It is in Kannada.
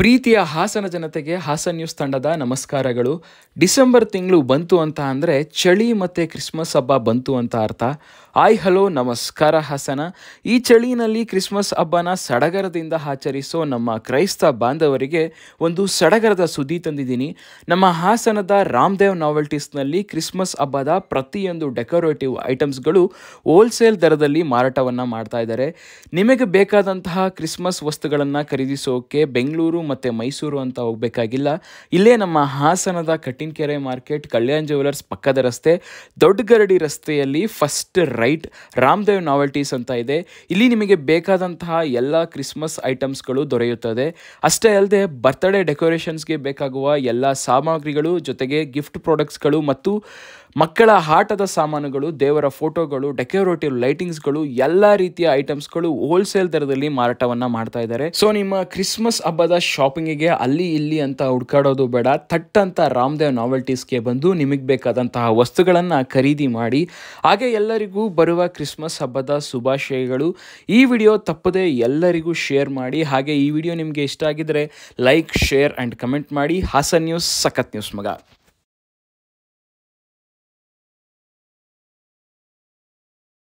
ಪ್ರೀತಿಯ ಹಾಸನ ಜನತೆಗೆ ಹಾಸನ ನ್ಯೂಸ್ ತಂಡದ ನಮಸ್ಕಾರಗಳು ಡಿಸೆಂಬರ್ ತಿಂಗಳು ಬಂತು ಅಂತ ಅಂದರೆ ಚಳಿ ಮತ್ತು ಕ್ರಿಸ್ಮಸ್ ಹಬ್ಬ ಬಂತು ಅಂತ ಅರ್ಥ ಆಯ್ ಹಲೋ ನಮಸ್ಕಾರ ಹಾಸನ ಈ ಚಳಿನಲ್ಲಿ ಕ್ರಿಸ್ಮಸ್ ಹಬ್ಬನ ಸಡಗರದಿಂದ ಆಚರಿಸೋ ನಮ್ಮ ಕ್ರೈಸ್ತ ಬಾಂಧವರಿಗೆ ಒಂದು ಸಡಗರದ ಸುದ್ದಿ ತಂದಿದ್ದೀನಿ ನಮ್ಮ ಹಾಸನದ ರಾಮದೇವ್ ನಾವೆಲ್ಟೀಸ್ನಲ್ಲಿ ಕ್ರಿಸ್ಮಸ್ ಹಬ್ಬದ ಪ್ರತಿಯೊಂದು ಡೆಕೋರೇಟಿವ್ ಐಟಮ್ಸ್ಗಳು ಹೋಲ್ಸೇಲ್ ದರದಲ್ಲಿ ಮಾರಾಟವನ್ನು ಮಾಡ್ತಾ ಇದ್ದಾರೆ ನಿಮಗೆ ಬೇಕಾದಂತಹ ಕ್ರಿಸ್ಮಸ್ ವಸ್ತುಗಳನ್ನು ಖರೀದಿಸೋಕೆ ಬೆಂಗಳೂರು ಮತ್ತು ಮೈಸೂರು ಅಂತ ಹೋಗಬೇಕಾಗಿಲ್ಲ ಇಲ್ಲೇ ನಮ್ಮ ಹಾಸನದ ಕಟ್ಟಿನಕೆರೆ ಮಾರ್ಕೆಟ್ ಕಲ್ಯಾಣ್ ಜ್ಯುವೆಲರ್ಸ್ ಪಕ್ಕದ ರಸ್ತೆ ದೊಡ್ಡಗರಡಿ ರಸ್ತೆಯಲ್ಲಿ ಫಸ್ಟ್ ರೈಟ್ ರಾಮದೇವ್ ನಾವೆಲ್ಟೀಸ್ ಅಂತ ಇದೆ ಇಲ್ಲಿ ನಿಮಗೆ ಬೇಕಾದಂತಹ ಎಲ್ಲ ಕ್ರಿಸ್ಮಸ್ ಐಟಮ್ಸ್ಗಳು ದೊರೆಯುತ್ತದೆ ಅಷ್ಟೇ ಅಲ್ಲದೆ ಬರ್ತ್ಡೇ ಡೆಕೋರೇಷನ್ಸ್ಗೆ ಬೇಕಾಗುವ ಎಲ್ಲ ಸಾಮಗ್ರಿಗಳು ಜೊತೆಗೆ ಗಿಫ್ಟ್ ಪ್ರಾಡಕ್ಟ್ಸ್ಗಳು ಮತ್ತು ಮಕ್ಕಳ ಆಟದ ಸಾಮಾನುಗಳು ದೇವರ ಫೋಟೋಗಳು ಡೆಕೋರೇಟಿವ್ ಲೈಟಿಂಗ್ಸ್ಗಳು ಎಲ್ಲ ರೀತಿಯ ಐಟಮ್ಸ್ಗಳು ಹೋಲ್ಸೇಲ್ ದರದಲ್ಲಿ ಮಾರಾಟವನ್ನ ಮಾಡ್ತಾ ಇದ್ದಾರೆ ಸೊ ನಿಮ್ಮ ಕ್ರಿಸ್ಮಸ್ ಹಬ್ಬದ ಶಾಪಿಂಗಿಗೆ ಅಲ್ಲಿ ಇಲ್ಲಿ ಅಂತ ಹುಡ್ಕಾಡೋದು ಬೇಡ ಥಟ್ ಅಂತ ರಾಮದೇವ್ ನಾವೆಲ್ಟೀಸ್ಗೆ ಬಂದು ನಿಮಗೆ ಬೇಕಾದಂತಹ ವಸ್ತುಗಳನ್ನು ಖರೀದಿ ಮಾಡಿ ಹಾಗೆ ಎಲ್ಲರಿಗೂ ಬರುವ ಕ್ರಿಸ್ಮಸ್ ಹಬ್ಬದ ಶುಭಾಶಯಗಳು ಈ ವಿಡಿಯೋ ತಪ್ಪದೆ ಎಲ್ಲರಿಗೂ ಶೇರ್ ಮಾಡಿ ಹಾಗೆ ಈ ವಿಡಿಯೋ ನಿಮಗೆ ಇಷ್ಟ ಆಗಿದ್ರೆ ಲೈಕ್ ಶೇರ್ ಆ್ಯಂಡ್ ಕಮೆಂಟ್ ಮಾಡಿ ಹಾಸನ್ ನ್ಯೂಸ್ ಸಖತ್ ನ್ಯೂಸ್ ಮಗ